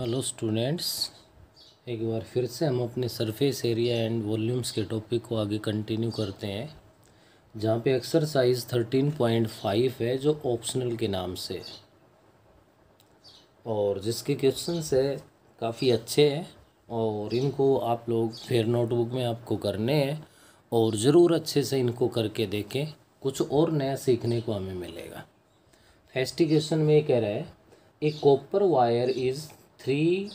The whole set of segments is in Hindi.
हेलो स्टूडेंट्स एक बार फिर से हम अपने सरफेस एरिया एंड वॉल्यूम्स के टॉपिक को आगे कंटिन्यू करते हैं जहाँ पे एक्सरसाइज थर्टीन पॉइंट फाइव है जो ऑप्शनल के नाम से और जिसके क्वेश्चन है काफ़ी अच्छे हैं और इनको आप लोग फिर नोटबुक में आपको करने हैं और ज़रूर अच्छे से इनको करके देखें कुछ और नया सीखने को हमें मिलेगा फर्स्ट क्वेश्चन में ये कह रहा है a copper wire is three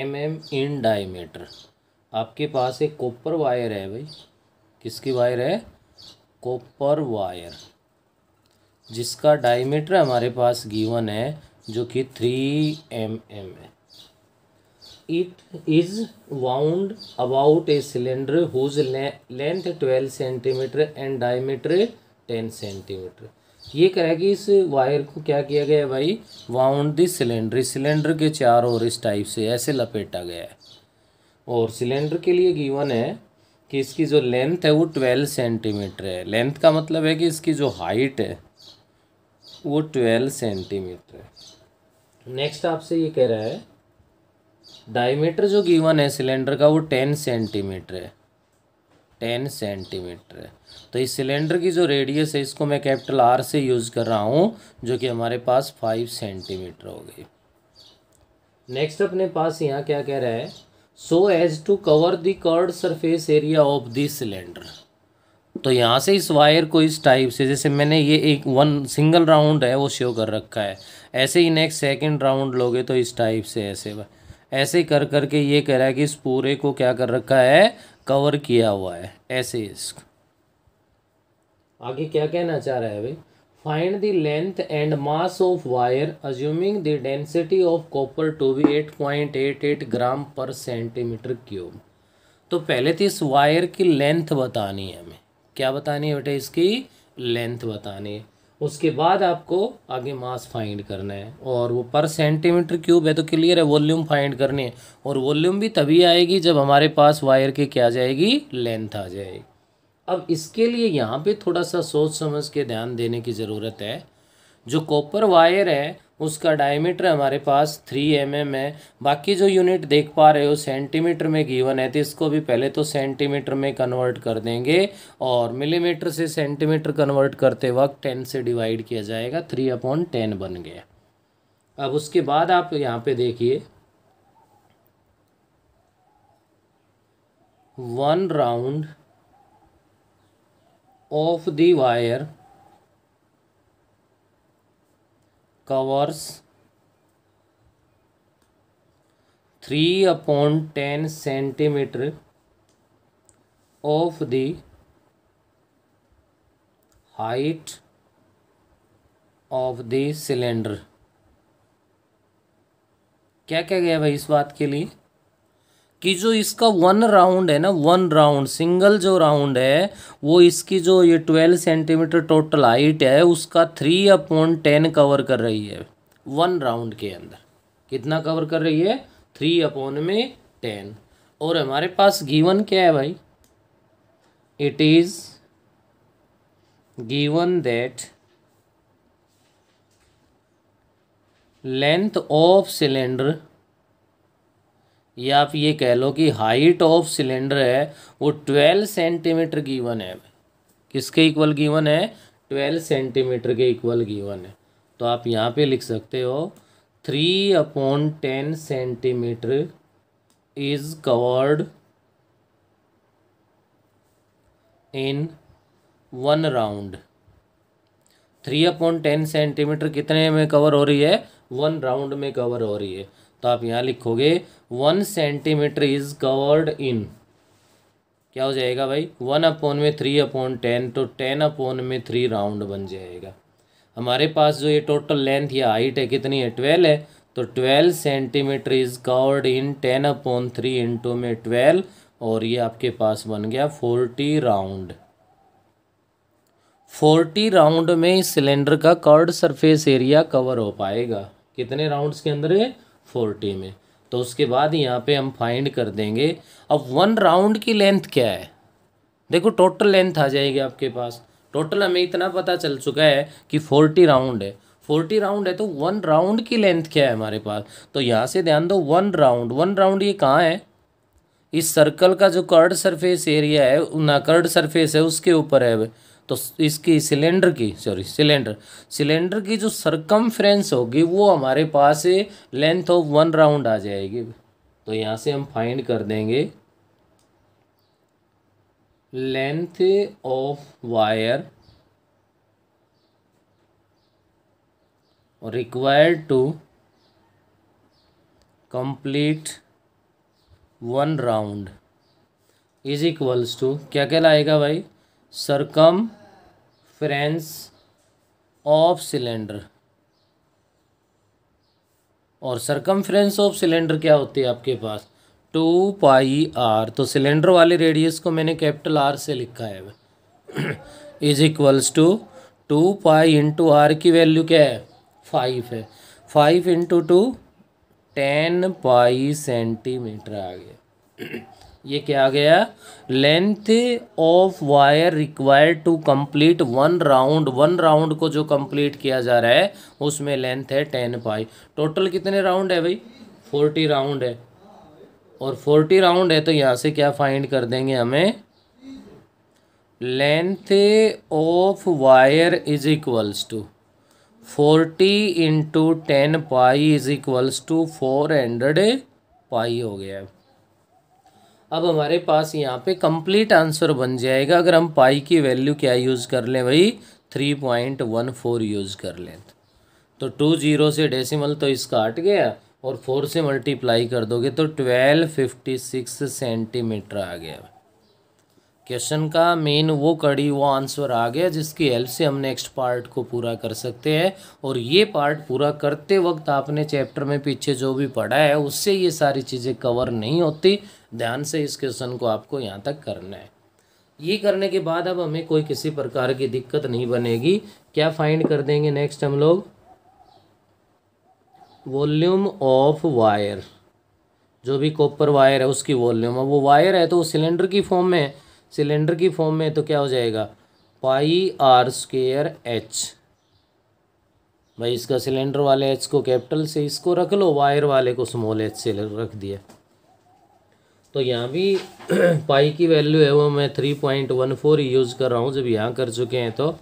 m m in diameter आपके पास एक कॉपर वायर है भाई किसकी वायर है कॉपर वायर जिसका डायमीटर हमारे पास गिवन है जो कि थ्री एम एम है it is wound about a cylinder whose length twelve centimetre and diameter ten centimetre ये कह रहा है कि इस वायर को क्या किया गया है भाई वाउंड दी सिलेंडर इस सिलेंडर के चार ओर इस टाइप से ऐसे लपेटा गया है और सिलेंडर के लिए गिवन है कि इसकी जो लेंथ है वो ट्वेल्व सेंटीमीटर है लेंथ का मतलब है कि इसकी जो हाइट है वो ट्वेल्व सेंटीमीटर है नेक्स्ट आपसे ये कह रहा है डायमीटर जो गिवन है सिलेंडर का वो टेन सेंटीमीटर है टेन सेंटीमीटर है तो इस सिलेंडर की जो रेडियस है इसको मैं कैपिटल आर से यूज़ कर रहा हूँ जो कि हमारे पास फाइव सेंटीमीटर हो गई नेक्स्ट अपने पास यहाँ क्या कह रहा है so as to cover the curved surface area of the cylinder तो यहाँ से इस वायर को इस टाइप से जैसे मैंने ये एक वन सिंगल राउंड है वो शो कर रखा है ऐसे ही नेक्स्ट सेकंड राउंड लोगे तो इस टाइप से ऐसे ऐसे कर करके ये कह रहा है कि इस पूरे को क्या कर रखा है कवर किया हुआ है ऐसे इसको आगे क्या कहना चाह रहा है भाई find the length and mass of wire assuming the density of copper to be eight point eight eight gram per centimetre cube तो पहले तो इस वायर की लेंथ बतानी है हमें क्या बतानी है बेटा इसकी लेंथ बतानी है उसके बाद आपको आगे मास फाइंड करना है और वो पर सेंटीमीटर क्यूब है तो क्लियर है वॉल्यूम फाइंड करनी है और वॉल्यूम भी तभी आएगी जब हमारे पास वायर की क्या जाएगी लेंथ आ जाएगी अब इसके लिए यहाँ पे थोड़ा सा सोच समझ के ध्यान देने की ज़रूरत है जो कॉपर वायर है उसका डायमीटर हमारे पास थ्री एम mm है बाकी जो यूनिट देख पा रहे हो सेंटीमीटर में गिवन है तो इसको भी पहले तो सेंटीमीटर में कन्वर्ट कर देंगे और मिलीमीटर से सेंटीमीटर कन्वर्ट करते वक्त टेन से डिवाइड किया जाएगा थ्री अपॉन टेन बन गया अब उसके बाद आप यहाँ पे देखिए one round of the wire covers 3 upon 10 centimeter of the height of the cylinder क्या क्या गया भाई इस बात के लिए कि जो इसका वन राउंड है ना वन राउंड सिंगल जो राउंड है वो इसकी जो ये ट्वेल्व सेंटीमीटर टोटल हाइट है उसका थ्री अपॉन टेन कवर कर रही है वन राउंड के अंदर कितना कवर कर रही है थ्री अपॉन में टेन और हमारे पास गीवन क्या है भाई it is given that length of cylinder या आप ये कह लो कि हाइट ऑफ सिलेंडर है वो ट्वेल्व सेंटीमीटर गीवन है किसके इक्वल गीवन है ट्वेल्व सेंटीमीटर के इक्वल गीवन है तो आप यहाँ पे लिख सकते हो three upon ten centimetre is covered in one round three upon ten centimetre कितने में कवर हो रही है वन राउंड में कवर हो रही है तो आप यहाँ लिखोगे one centimetre is covered in क्या हो जाएगा भाई वन अपॉन में थ्री अपॉन टेन तो टेन अपॉन में थ्री राउंड बन जाएगा हमारे पास जो ये टोटल लेंथ या हाइट है कितनी है ट्वेल्व है तो twelve centimetre is covered in ten upon three into में ट्वेल्व और ये आपके पास बन गया फोर्टी राउंड फोर्टी राउंड में इस सिलेंडर का कर्ड सरफेस एरिया कवर हो पाएगा कितने राउंड्स के अंदर है फोर्टी में तो उसके बाद यहाँ पे हम फाइंड कर देंगे अब वन राउंड की लेंथ क्या है देखो टोटल लेंथ आ जाएगी आपके पास टोटल हमें इतना पता चल चुका है कि फोर्टी राउंड है फोर्टी राउंड है तो वन राउंड की लेंथ क्या है हमारे पास तो यहाँ से ध्यान दो वन राउंड वन राउंड ये कहाँ है इस सर्कल का जो कर्ड सरफेस एरिया है ना कर्ड सरफेस है उसके ऊपर है तो इसकी सिलेंडर की सॉरी सिलेंडर सिलेंडर की जो सरकमफ्रेंस होगी वो हमारे पास लेंथ ऑफ वन राउंड आ जाएगी तो यहाँ से हम फाइंड कर देंगे length of wire required to complete one round is equals to क्या कहलाएगा भाई सरकम फ्रेंस ऑफ सिलेंडर और सरकम फ्रेंस ऑफ सिलेंडर क्या होती है आपके पास टू पाई आर तो सिलेंडर वाले रेडियस को मैंने कैपिटल आर से लिखा है is equals to two pi into R की वैल्यू क्या है फाइव है five into two ten pi centimetre आ गया ये क्या आ गया length of wire required to complete one round one round को जो कंप्लीट किया जा रहा है उसमें लेंथ है टेन पाई टोटल कितने राउंड है भाई फोर्टी राउंड है और फोर्टी राउंड है तो यहाँ से क्या फाइंड कर देंगे हमें length of wire is equals to forty into ten pi is equals to four hundred pi हो गया है अब हमारे पास यहाँ पे कंप्लीट आंसर बन जाएगा अगर हम पाई की वैल्यू क्या यूज़ कर लें भाई three point one four use कर लें तो टू जीरो से डेसिमल तो इसका हट गया और फोर से मल्टीप्लाई कर दोगे तो ट्वेल्व फिफ्टी सिक्स सेंटीमीटर आ गया क्वेश्चन का मेन वो कड़ी वो आंसर आ गया जिसकी हेल्प से हम नेक्स्ट पार्ट को पूरा कर सकते हैं और ये पार्ट पूरा करते वक्त आपने चैप्टर में पीछे जो भी पढ़ा है उससे ये सारी चीज़ें कवर नहीं होती ध्यान से इस क्वेश्चन को आपको यहाँ तक करना है ये करने के बाद अब हमें कोई किसी प्रकार की दिक्कत नहीं बनेगी क्या फाइंड कर देंगे नेक्स्ट हम लोग वॉल्यूम ऑफ वायर जो भी कॉपर वायर है उसकी वॉल्यूम अब वो वायर है तो वो सिलेंडर की फॉर्म में है सिलेंडर की फॉर्म में तो क्या हो जाएगा पाई आर स्केयर एच भाई इसका सिलेंडर वाले एच को कैपिटल से इसको रख लो वायर वाले को स्मॉल एच से रख दिया तो यहाँ भी पाई की वैल्यू है वो मैं three point one four use कर रहा हूँ जब यहाँ कर चुके हैं तो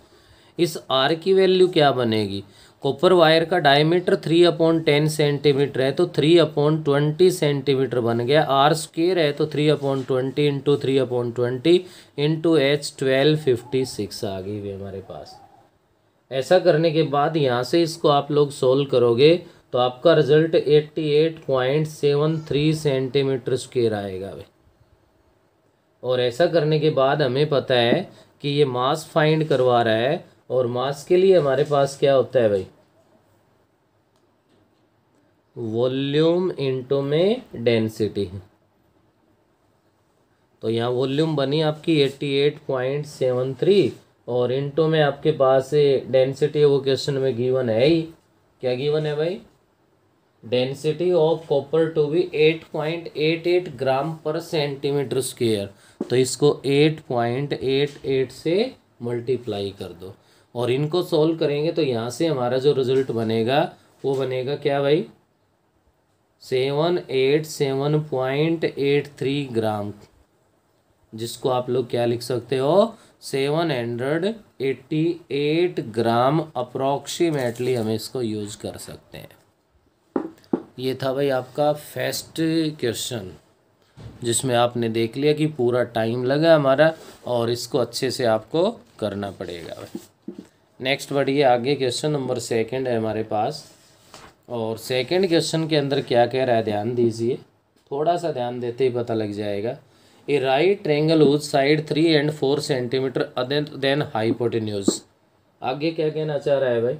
इस आर की वैल्यू क्या बनेगी कॉपर वायर का diameter three upon ten centimetre है तो थ्री अपॉन ट्वेंटी सेंटीमीटर बन गया आर स्केयर है तो three upon twenty into three upon twenty into H twelve fifty six आ गई हुई हमारे पास ऐसा करने के बाद यहाँ से इसको आप लोग सोल्व करोगे तो आपका रिजल्ट 88.73 सेंटीमीटर स्क्वेयर आएगा भाई और ऐसा करने के बाद हमें पता है कि ये मास फाइंड करवा रहा है और मास के लिए हमारे पास क्या होता है भाई वॉल्यूम इंटू में डेंसिटी तो यहाँ वॉल्यूम बनी आपकी 88.73 और इंटू में आपके पास डेंसिटी वो क्वेश्चन में गीवन है ही क्या गीवन है भाई density of copper to be 8.88 gram per centimetre square तो इसको 8.88 से मल्टीप्लाई कर दो और इनको सॉल्व करेंगे तो यहाँ से हमारा जो रिजल्ट बनेगा वो बनेगा क्या भाई seven eight seven point eight three gram जिसको आप लोग क्या लिख सकते हो seven hundred eighty eight gram approximately हम इसको यूज कर सकते हैं ये था भाई आपका फर्स्ट क्वेश्चन जिसमें आपने देख लिया कि पूरा टाइम लगा हमारा और इसको अच्छे से आपको करना पड़ेगा नेक्स्ट बढ़िए आगे क्वेश्चन नंबर सेकंड है हमारे पास और सेकंड क्वेश्चन के अंदर क्या कह रहा है ध्यान दीजिए थोड़ा सा ध्यान देते ही पता लग जाएगा a right triangle whose side three and four centimetre then hypotenuse आगे क्या कहना चाह रहा है भाई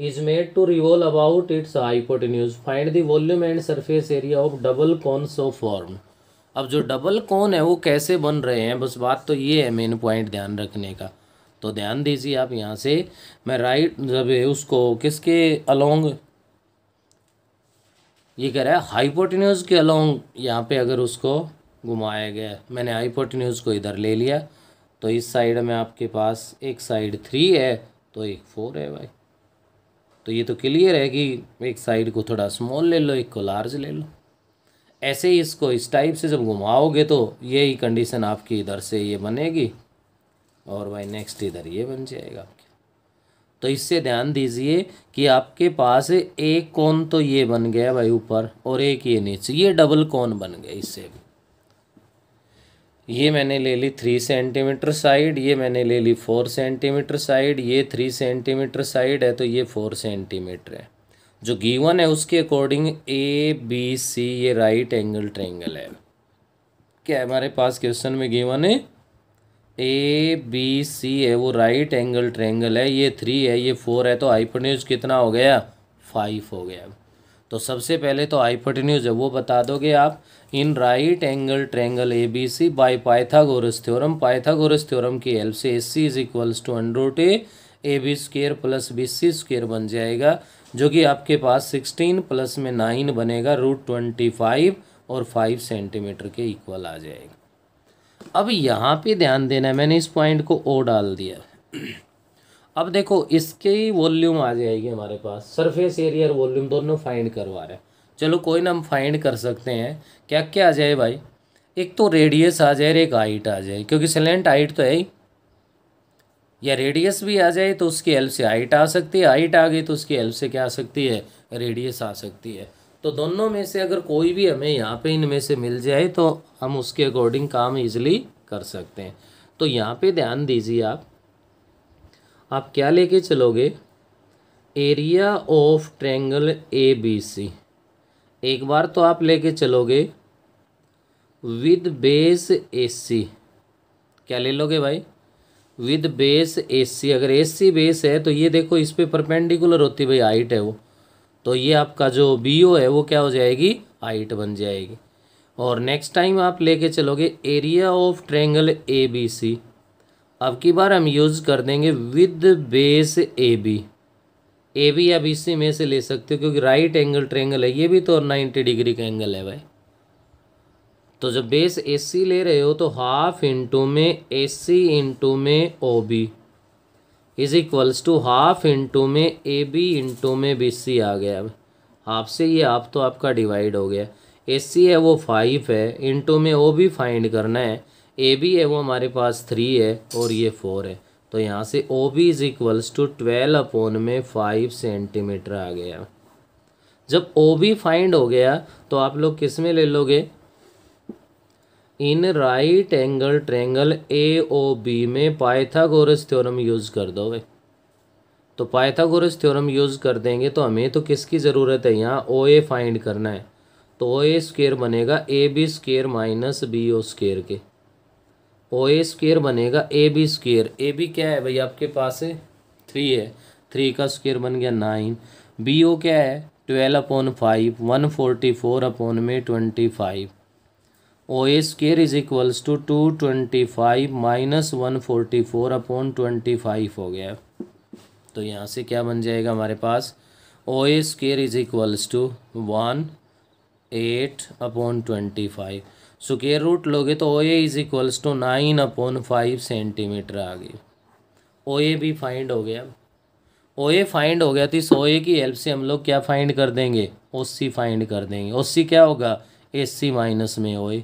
is made to revolve about its hypotenuse find the volume and surface area of double cone so formed अब जो डबल कॉन है वो कैसे बन रहे हैं बस बात तो ये है मेन पॉइंट ध्यान रखने का तो ध्यान दीजिए आप यहाँ से मैं राइट जब उसको किसके अलोंग ये कह रहा है हाइपोटिन्यूज़ के अलोंग यहाँ पे अगर उसको घुमाया गया मैंने हाइपोटिन्यूज़ को इधर ले लिया तो इस साइड में आपके पास एक साइड थ्री है तो एक फोर है भाई तो ये तो क्लियर है कि एक साइड को थोड़ा स्मॉल ले लो एक को लार्ज ले लो ऐसे ही इसको इस टाइप से जब घुमाओगे तो यही कंडीशन आपकी इधर से ये बनेगी और भाई नेक्स्ट इधर ये बन जाएगा आपके तो इससे ध्यान दीजिए कि आपके पास एक कौन तो ये बन गया भाई ऊपर और एक ये नीचे ये डबल कौन बन गया इससे भी ये मैंने ले ली थ्री सेंटीमीटर साइड ये मैंने ले ली फोर सेंटीमीटर साइड ये थ्री सेंटीमीटर साइड है तो ये फोर सेंटीमीटर है जो गीवन है उसके अकॉर्डिंग ए बी सी ये राइट एंगल ट्रेंगल है क्या हमारे पास क्वेश्चन में गीवन है ए बी सी है वो राइट एंगल ट्रेंगल है ये थ्री है ये फोर है तो हाइपोन्यूज कितना हो गया फाइव हो गया तो सबसे पहले तो हाइपोटेन्यूज है वो बता दोगे आप in right angle triangle A B C by Pythagoras theorem Pythagoras theorem की हेल्प से S C is equals to under root A A B square plus B C square बन जाएगा जो कि आपके पास सिक्सटीन प्लस में नाइन बनेगा रूट ट्वेंटी फाइव और फाइव सेंटीमीटर के इक्वल आ जाएगा अब यहाँ पे ध्यान देना है मैंने इस पॉइंट को ओ डाल दिया अब देखो इसके ही वॉल्यूम आ जाएगी हमारे पास सरफेस एरिया और वॉल्यूम दोनों फाइंड करवा रहे हैं चलो कोई ना हम फाइंड कर सकते हैं क्या क्या आ जाए भाई एक तो रेडियस आ जाए और एक हाइट आ जाए क्योंकि सिलेंट हाइट तो है ही या रेडियस भी आ जाए तो उसकी एल से हाइट आ सकती है हाइट आ गई तो उसकी एल से क्या आ सकती है रेडियस आ सकती है तो दोनों में से अगर कोई भी हमें यहाँ पे इनमें से मिल जाए तो हम उसके अकॉर्डिंग काम ईजिली कर सकते हैं तो यहाँ पे ध्यान दीजिए आप आप क्या लेके चलोगे area of triangle A B C एक बार तो आप लेके चलोगे विद बेस ए सी क्या ले लोगे भाई विद बेस ए सी अगर ए सी बेस है तो ये देखो इस पर परपेंडिकुलर होती भाई हाइट है वो तो ये आपका जो बी ओ है वो क्या हो जाएगी हाइट बन जाएगी और नेक्स्ट टाइम आप लेके चलोगे area of triangle A B C अब की बार हम यूज़ कर देंगे with base A B A B अब इसी में से ले सकते हो क्योंकि राइट एंगल ट्रेंगल है ये भी तो नाइन्टी डिग्री का एंगल है भाई तो जब बेस ए सी ले रहे हो तो हाफ इंटू में ए सी इंटू में O B is equals to half into में ए बी इंटू में बी सी आ गया अब हाफ से ये हाफ तो आपका डिवाइड हो गया ए सी है वो फाइव है इंटू में ओ बी फाइंड करना है ए बी है वो हमारे पास थ्री है और ये फोर है तो यहाँ से O B is equals to twelve upon में फाइव सेंटीमीटर आ गया जब ओ बी फाइंड हो गया तो आप लोग किस में ले लोगे in right angle triangle A O B में पाइथागोरस थ्योरम यूज़ कर दो तो पाइथागोरस थ्योरम यूज़ कर देंगे तो हमें तो किसकी ज़रूरत है यहाँ ओ ए फाइंड करना है तो ओ ए स्केयर बनेगा A B square minus B O square के ओ ए स्क्र बनेगा A B square A B क्या है भाई आपके पास है थ्री है थ्री का स्क्वेयर बन गया नाइन बी ओ क्या है twelve upon five one forty four upon में twenty five O A square is equals to two twenty five minus one forty four upon twenty five हो गया तो यहाँ से क्या बन जाएगा हमारे पास O A square is equals to one eight upon twenty five square root लोगे तो O A is equals to nine upon five centimetre आ गई ओ ए भी फाइंड हो गया ओ ए फाइंड हो गया तो इस ओ ए की हेल्प से हम लोग क्या फाइंड कर देंगे ओ सी फाइंड कर देंगे ओ सी क्या होगा ए सी माइनस में ओ ए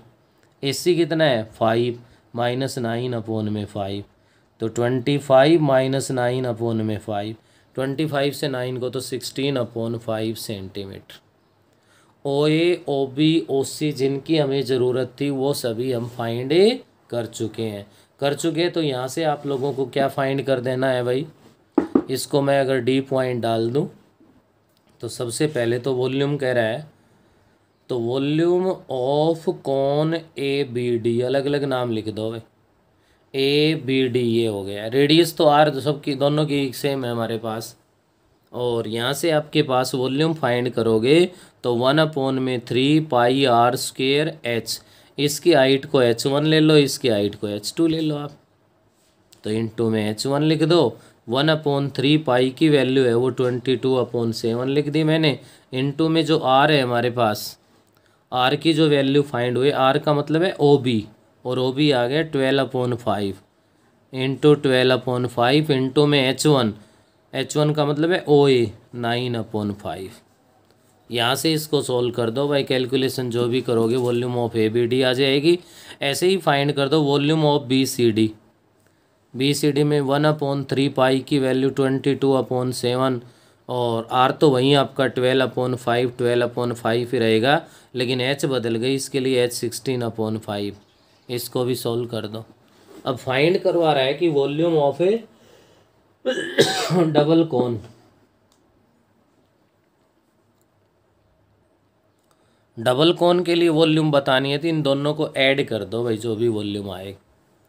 ए सी कितना है फाइव माइनस नाइन अपोन में फाइव तो twenty five minus nine upon में फाइव ट्वेंटी फाइव से नाइन को तो sixteen upon five centimetre O A O B O C जिनकी हमें ज़रूरत थी वो सभी हम फाइंड कर चुके हैं कर चुके हैं तो यहाँ से आप लोगों को क्या फाइंड कर देना है भाई इसको मैं अगर डी पॉइंट डाल दूँ तो सबसे पहले तो वॉल्यूम कह रहा है तो वॉल्यूम ऑफ कौन ए बी डी अलग अलग नाम लिख दो भाई ए बी डी ये हो गया रेडियस तो आर सबकी दोनों की सेम है हमारे पास और यहाँ से आपके पास वॉल्यूम फाइंड करोगे तो वन अपोन में three pi R square H इसकी हाइट को एच वन ले लो इसकी हाइट को एच टू ले लो आप तो इन टू में एच वन लिख दो वन अपॉन थ्री पाई की वैल्यू है वो ट्वेंटी टू अपॉन सेवन लिख दी मैंने इन टू में जो आर है हमारे पास आर की जो वैल्यू फाइंड हुई आर का मतलब है ओ बी और ओ बी आ गया twelve upon five into twelve upon five into में एच वन एच वन का मतलब है O A nine upon five यहाँ से इसको सोल्व कर दो भाई कैलकुलेशन जो भी करोगे volume of A B D आ जाएगी ऐसे ही फाइंड कर दो volume of B C D B C D में वन अपॉन थ्री पाई की value twenty two upon seven और आर तो वहीं आपका twelve upon five twelve upon five ही रहेगा लेकिन एच बदल गई इसके लिए एच सिक्सटीन अपॉन फाइव इसको भी सोल्व कर दो अब फाइंड करवा रहा है कि volume of a double cone double cone के लिए वॉल्यूम बतानी है तो इन दोनों को ऐड कर दो भाई जो भी वॉल्यूम आए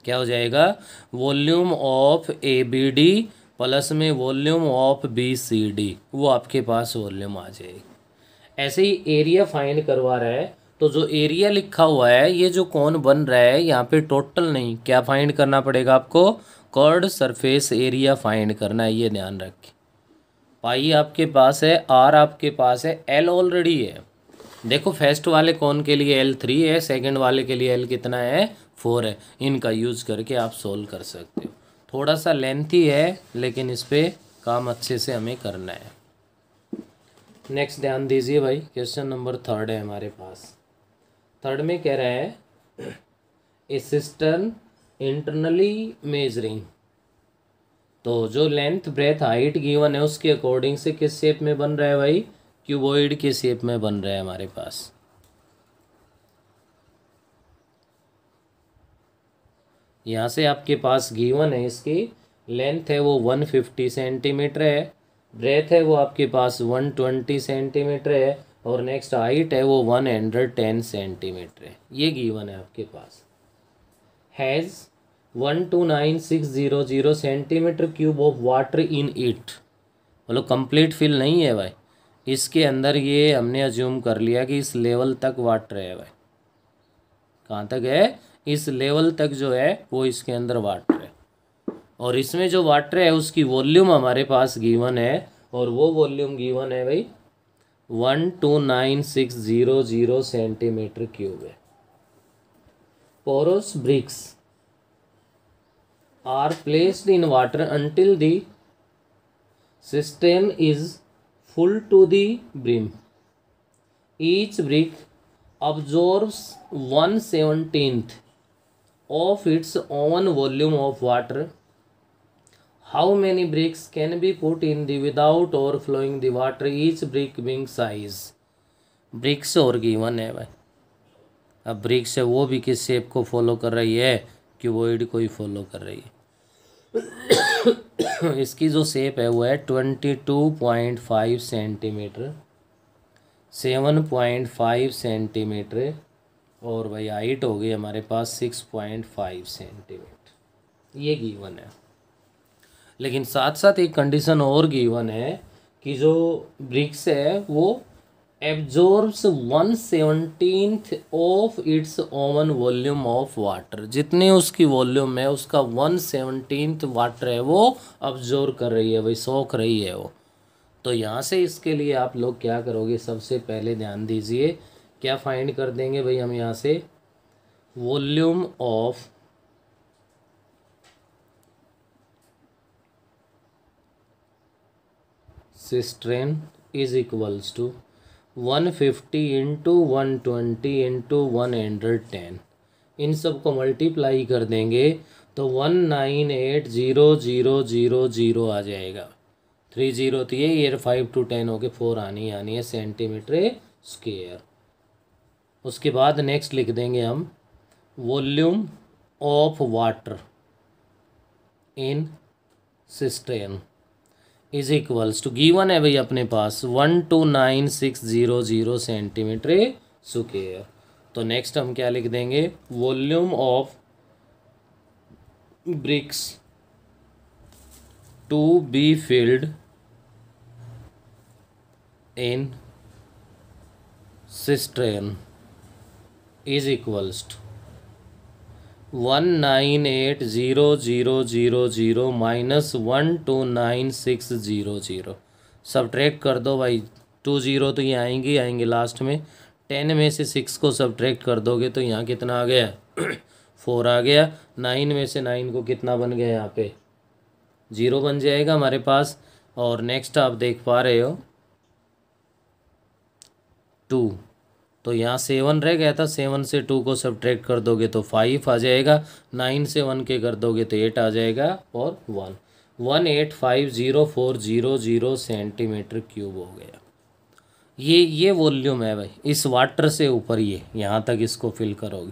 क्या हो जाएगा volume of A B D plus में volume of B C D वो आपके पास वॉल्यूम आ जाएगी ऐसे ही एरिया फाइंड करवा रहा है तो जो एरिया लिखा हुआ है ये जो कौन बन रहा है यहाँ पे टोटल नहीं क्या फाइंड करना पड़ेगा आपको कर्ड सरफेस एरिया फाइंड करना है ये ध्यान रखें पाई आपके पास है आर आपके पास है एल ऑलरेडी है देखो फर्स्ट वाले कौन के लिए एल थ्री है सेकंड वाले के लिए एल कितना है फोर है इनका यूज़ करके आप सोल्व कर सकते हो थोड़ा सा लेंथी है लेकिन इस पर काम अच्छे से हमें करना है नेक्स्ट ध्यान दीजिए भाई क्वेश्चन नंबर थर्ड है हमारे पास थर्ड में कह रहा है ए सिस्टर्न इंटरनली मेजरिंग तो जो लेंथ ब्रेथ हाइट गिवन है उसके अकॉर्डिंग से किस शेप में बन रहा है भाई क्यूबॉइड के शेप में बन रहा है हमारे पास यहाँ से आपके पास गिवन है इसकी लेंथ है वो वन फिफ्टी सेंटीमीटर है ब्रेथ है वो आपके पास वन ट्वेंटी सेंटीमीटर है और नेक्स्ट हाइट है वो वन हंड्रेड टेन सेंटीमीटर है ये गिवन है आपके पास has one two nine six zero zero centimetre cube of water in it मतलब कंप्लीट फिल नहीं है भाई इसके अंदर ये हमने अज्यूम कर लिया कि इस लेवल तक वाटर है भाई कहाँ तक है इस लेवल तक जो है वो इसके अंदर वाटर है और इसमें जो वाटर है उसकी वॉल्यूम हमारे पास गीवन है और वो वॉल्यूम गीवन है भाई one two nine six zero zero centimetre cube है porous bricks are placed in water until the system is full to the brim each brick absorbs one seventeenth of its own volume of water how many bricks can be put in the without overflowing the water each brick being size bricks और गिवन है भाई अब ब्रिक्स है वो भी किस शेप को फॉलो कर रही है की वर्ड को ही फॉलो कर रही है इसकी जो सेप है वो है twenty two point five centimetre seven point five centimetre और भाई हाइट हो गई हमारे पास सिक्स पॉइंट फाइव सेंटीमीटर ये गीवन है लेकिन साथ साथ एक कंडीशन और गीवन है कि जो ब्रिक्स है वो absorbs one seventeenth of its own volume of water जितनी उसकी वॉल्यूम है उसका वन सेवनटीन वाटर है वो अब्जॉर्ब कर रही है भाई सोख रही है वो तो यहाँ से इसके लिए आप लोग क्या करोगे सबसे पहले ध्यान दीजिए क्या फाइंड कर देंगे भाई हम यहाँ से volume of cistern is equals to one fifty into one twenty into one hundred ten इन सब को मल्टीप्लाई कर देंगे तो one nine eight zero zero zero zero आ जाएगा थ्री ज़ीरो तो ये ईयर फाइव टू टेन हो के फोर आनी आनी है सेंटीमीटर स्केयर उसके बाद नेक्स्ट लिख देंगे हम volume of water in cistern is equals to given है भाई अपने पास one two nine six zero zero centimetre square तो नेक्स्ट हम क्या लिख देंगे volume of bricks to be filled in cistern is equals to one nine eight zero zero zero zero minus one two nine six zero zero subtract कर दो भाई टू ज़ीरो तो ये आएंगे आएंगे लास्ट में टेन में से सिक्स को सब्ट्रैक्ट कर दोगे तो यहाँ कितना आ गया फोर आ गया नाइन में से नाइन को कितना बन गया यहाँ पे ज़ीरो बन जाएगा हमारे पास और नेक्स्ट आप देख पा रहे हो टू तो यहाँ सेवन रह गया था सेवन से टू को सब्ट्रैक्ट कर दोगे तो फाइव आ जाएगा नाइन से वन के कर दोगे तो एट आ जाएगा और one one eight five zero four zero zero centimetre cube हो गया ये ये वॉल्यूम है भाई इस वाटर से ऊपर ये यहाँ तक इसको फिल करोगे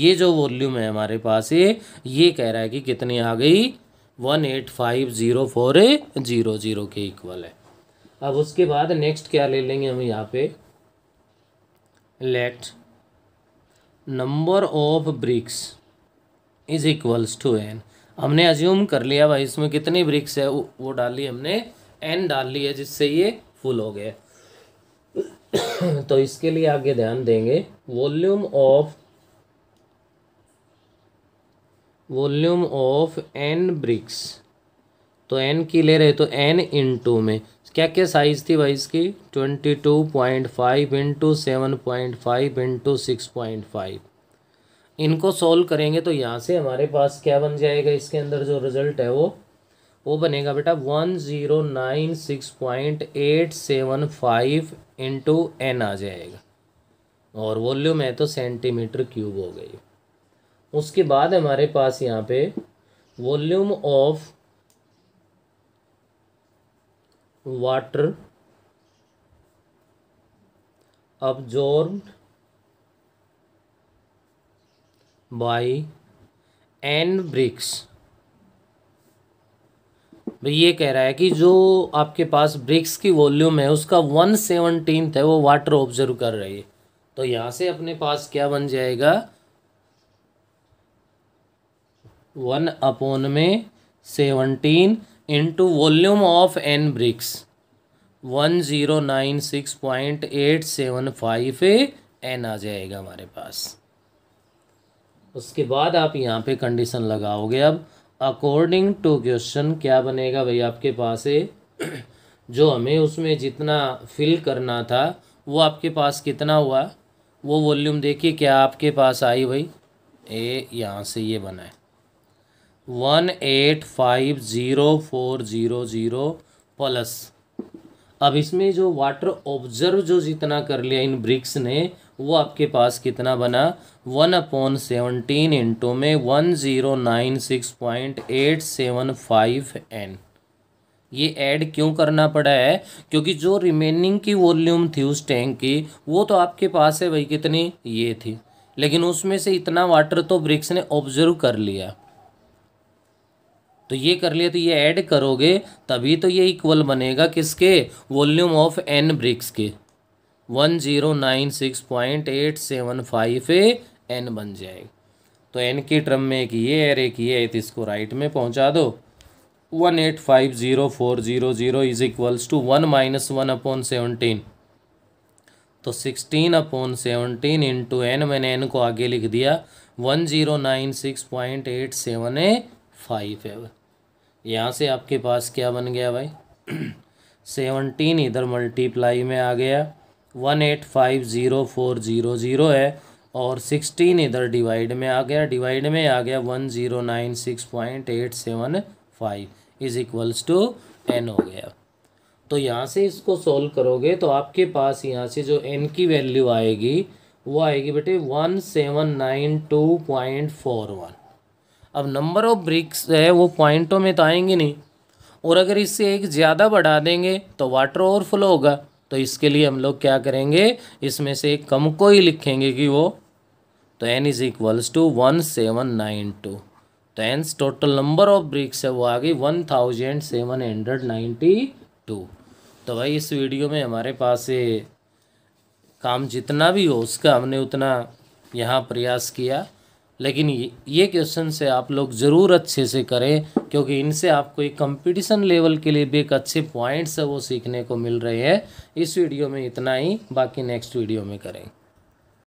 ये जो वॉल्यूम है हमारे पास ये ये कह रहा है कि कितनी आ गई one eight five zero four zero zero के इक्वल है अब उसके बाद नेक्स्ट क्या ले लेंगे हम यहाँ पे let number of bricks is equals to N हमने अज्यूम कर लिया भाई इसमें कितनी ब्रिक्स है वो डाल ली हमने एन डाल ली है जिससे ये फुल हो गए तो इसके लिए आगे ध्यान देंगे volume of volume of N bricks तो एन की ले रहे तो एन इन टू में क्या क्या साइज़ थी भाई इसकी twenty two point five into seven point five into six point five इनको सोल्व करेंगे तो यहाँ से हमारे पास क्या बन जाएगा इसके अंदर जो रिज़ल्ट है वो वो बनेगा बेटा one zero nine six point eight seven five into N आ जाएगा और वॉल्यूम है तो सेंटीमीटर क्यूब हो गई उसके बाद हमारे पास यहाँ पे volume of water absorbed by N bricks भाई ये कह रहा है कि जो आपके पास ब्रिक्स की वॉल्यूम है उसका वन सेवनटीन है वो वाटर ऑब्जर्व कर रही है तो यहाँ से अपने पास क्या बन जाएगा वन अपोन में seventeen into volume of N bricks one zero nine six point eight seven five N आ जाएगा हमारे पास उसके बाद आप यहाँ पे कंडीशन लगाओगे अब अकॉर्डिंग टू क्वेश्चन क्या बनेगा भाई आपके पास है जो हमें उसमें जितना फिल करना था वो आपके पास कितना हुआ वो वॉल्यूम देखिए क्या आपके पास आई भाई ए यहाँ से ये बना है one eight five zero four zero zero plus अब इसमें जो वाटर ऑब्जर्व जो जितना कर लिया इन ब्रिक्स ने वो आपके पास कितना बना वन अपॉन सेवनटीन इंटू में one zero nine six point eight seven five N ये ऐड क्यों करना पड़ा है क्योंकि जो रिमेनिंग की वॉल्यूम थी उस टैंक की वो तो आपके पास है भाई कितनी ये थी लेकिन उसमें से इतना वाटर तो ब्रिक्स ने ऑब्जर्व कर लिया तो ये कर लिया तो ये ऐड करोगे तभी तो ये इक्वल बनेगा किसके वॉल्यूम ऑफ एन ब्रिक्स के one zero nine six point eight seven five N बन जाएगा तो एन के ट्रम में एक ये एर एक ये तो इसको राइट में पहुंचा दो one eight five zero four zero zero is equals to one minus one upon seventeen तो sixteen upon seventeen into N मैंने एन को आगे लिख दिया one zero nine six point eight seven ए फाइव है यहाँ से आपके पास क्या बन गया भाई सेवनटीन इधर मल्टीप्लाई में आ गया one eight five zero four zero zero है और सिक्सटीन इधर डिवाइड में आ गया डिवाइड में आ गया one zero nine six point eight seven five is equals to N हो गया तो यहाँ से इसको सोल्व करोगे तो आपके पास यहाँ से जो एन की वैल्यू आएगी वो आएगी बेटे one seven nine two point four one अब नंबर ऑफ ब्रिक्स है वो पॉइंटों में तो आएंगे नहीं और अगर इससे एक ज़्यादा बढ़ा देंगे तो वाटर ओवरफ्लो होगा तो इसके लिए हम लोग क्या करेंगे इसमें से एक कम को ही लिखेंगे कि वो तो N is equals to one seven nine two तो ans total number of bricks है वो आ गई one thousand seven hundred ninety two तो भाई इस वीडियो में हमारे पास काम जितना भी हो उसका हमने उतना यहाँ प्रयास किया लेकिन ये क्वेश्चन से आप लोग ज़रूर अच्छे से करें क्योंकि इनसे आपको एक कंपटीशन लेवल के लिए भी एक अच्छे पॉइंट्स है वो सीखने को मिल रहे हैं इस वीडियो में इतना ही बाकी नेक्स्ट वीडियो में करें